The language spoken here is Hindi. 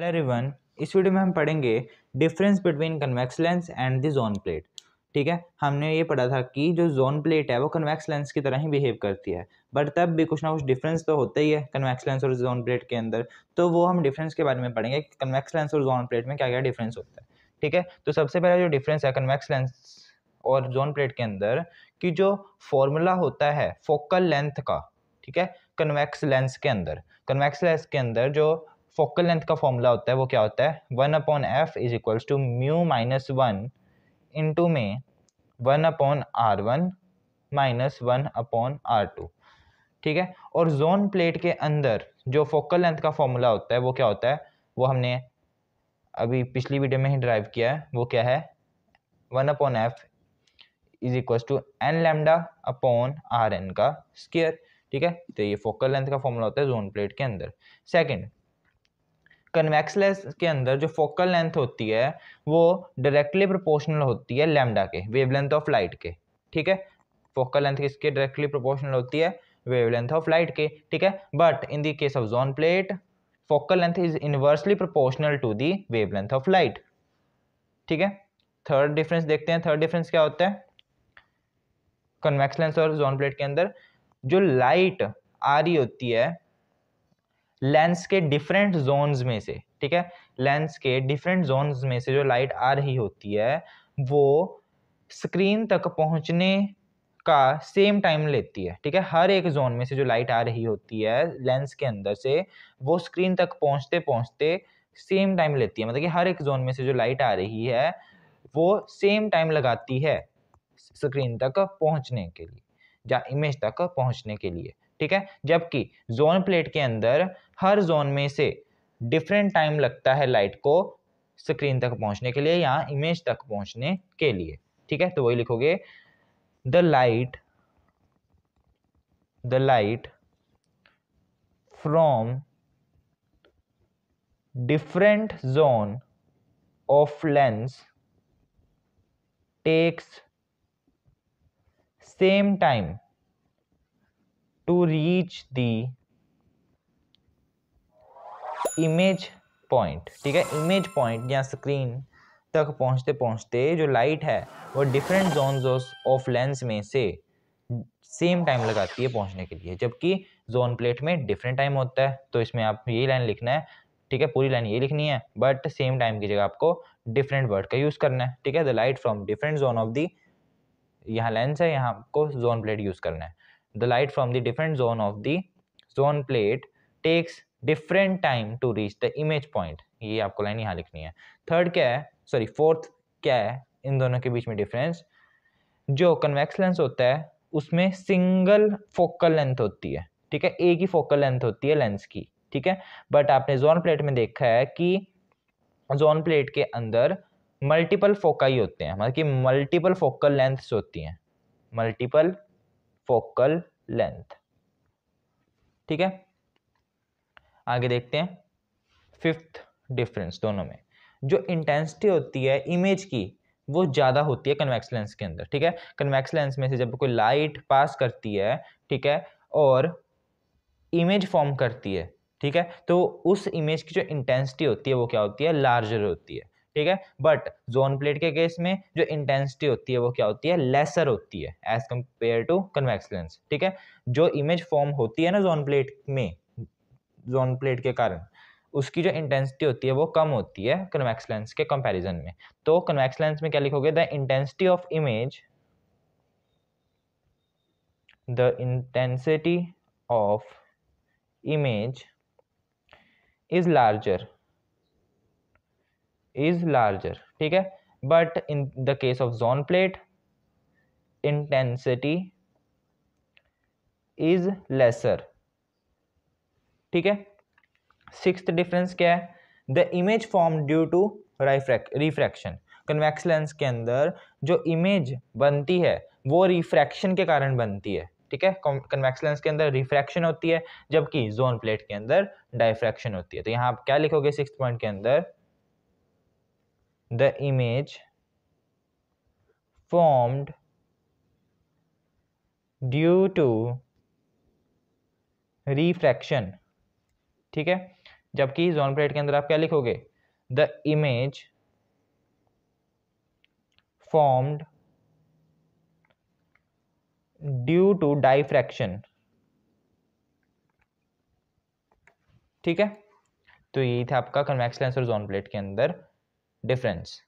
हेलो एवरीवन इस वीडियो में हम पढ़ेंगे difference between convex lens and the zone plate ठीक है हमने ये पढ़ा था कि जो जोन प्लेट है वो कन्वेक्स लेंस की तरह ही बिहेव करती है बट तब भी कुछ ना कुछ डिफरेंस तो होता ही है कन्वेक्स लेंस और जोन प्लेट के अंदर तो वो हम डिफरेंस के बारे में पढ़ेंगे कि कन्वेक्स लेंस और जोन प्लेट में क्या क्या डिफरेंस होता है ठीक है तो सबसे पहला जो डिफरेंस है कन्वेक्स लेंस और जोन प्लेट के अंदर कि जो फॉर्मूला होता है फोकल लेंथ का ठीक है कन्वेक्स लेंस के अंदर कन्वेक्स लेंस के अंदर जो फोकल लेंथ का फॉर्मूला होता है वो क्या होता है one upon F is equals to mu minus one to में one upon R one minus one upon R two ठीक है और जोन प्लेट के अंदर जो फोकल लेंथ का फॉर्मूला होता है वो क्या होता है वो हमने अभी पिछली वीडियो में ही ड्राइव किया है वो क्या है one upon F is equals to N lambda upon R N का स्केयर ठीक है तो ये फोकल लेंथ का फॉर्मूला होता है जोन प्लेट के अंदर सेकेंड कन्वेक्स लेंस के अंदर जो फोकल लेंथ होती है वो डायरेक्टली प्रोपोर्शनल होती है लेमडा के वेवलेंथ ऑफ लाइट के ठीक है फोकल लेंथ किसके डायरेक्टली प्रोपोर्शनल होती है वेवलेंथ ऑफ लाइट के ठीक है but in the case of zone plate focal length is inversely proportional to the wavelength of light ठीक है थर्ड डिफरेंस देखते हैं थर्ड डिफरेंस क्या होता है कन्वेक्स लेंस और जोन प्लेट के अंदर जो लाइट आ रही होती है लेंस के डिफरेंट जोन्स में से ठीक है लेंस के डिफरेंट जोन्स में से जो लाइट आ रही होती है वो स्क्रीन तक पहुंचने का सेम टाइम लेती है ठीक है हर एक जोन में से जो लाइट आ रही होती है लेंस के अंदर से वो स्क्रीन तक पहुंचते पहुंचते सेम टाइम लेती है मतलब कि हर एक जोन में से जो लाइट आ रही है वो सेम टाइम लगाती है स्क्रीन तक पहुंचने के लिए या इमेज तक पहुंचने के लिए ठीक है जबकि जोन प्लेट के अंदर हर जोन में से डिफरेंट टाइम लगता है लाइट को स्क्रीन तक पहुंचने के लिए या इमेज तक पहुंचने के लिए ठीक है तो वही लिखोगे the light the light from different zone of lens takes same time to reach the image point ठीक है इमेज पॉइंट या स्क्रीन तक पहुंचते पहुंचते जो लाइट है वो डिफरेंट जोन ऑफ लेंस में से सेम टाइम लगाती है पहुंचने के लिए जबकि जोन प्लेट में डिफरेंट टाइम होता है तो इसमें आप ये लाइन लिखना है ठीक है पूरी लाइन ये लिखनी है बट सेम टाइम की जगह आपको डिफरेंट वर्ड का यूज़ करना है ठीक है the light from different zone of the यहाँ लेंस है यहाँ आपको जोन प्लेट यूज़ करना है the light from the different zone of the zone plate takes different time to reach the image point ये आपको लाइन यहाँ लिखनी है थर्ड क्या है सॉरी फोर्थ क्या है इन दोनों के बीच में डिफरेंस जो कन्वेक्स लेंस होता है उसमें सिंगल फोकल लेंथ होती है ठीक है एक ही फोकल लेंथ होती है लेंस की ठीक है बट आपने जोन प्लेट में देखा है कि जोन प्लेट के अंदर मल्टीपल फोकाई होते हैं मतलब कि मल्टीपल फोकल लेंथ्स होती हैं मल्टीपल फोकल लेंथ ठीक है आगे देखते हैं फिफ्थ डिफरेंस दोनों में जो इंटेंसिटी होती है इमेज की वो ज़्यादा होती है कन्वेक्स लेंस के अंदर ठीक है कन्वेक्स लेंस में से जब कोई लाइट पास करती है ठीक है और इमेज फॉर्म करती है ठीक है तो उस इमेज की जो इंटेंसिटी होती है वो क्या होती है लार्जर होती है ठीक है बट जोन प्लेट के केस में जो इंटेंसिटी होती है वो क्या होती है लेसर होती है as compare to convex lens ठीक है जो इमेज फॉर्म होती है ना जोन प्लेट में जोन प्लेट के कारण उसकी जो इंटेंसिटी होती है वो कम होती है कन्वेक्स लेंस के कंपैरिजन में तो कन्वेक्स लेंस में क्या लिखोगे the intensity of image the intensity of image is larger is larger ठीक है but in the case of zone plate intensity is lesser ठीक है सिक्स डिफरेंस क्या है the image form due to refraction convex lens के अंदर जो इमेज बनती है वो रिफ्रैक्शन के कारण बनती है ठीक है कन्वेक्स लेंस के अंदर रिफ्रैक्शन होती है जबकि जोन प्लेट के अंदर डाइफ्रैक्शन होती है तो यहाँ आप क्या लिखोगे सिक्स पॉइंट के अंदर the image formed due to refraction ठीक है जबकि जोन प्लेट के अंदर आप क्या लिखोगे the image formed due to diffraction ठीक है तो यही था आपका कन्वेक्स लेंस और जोन प्लेट के अंदर difference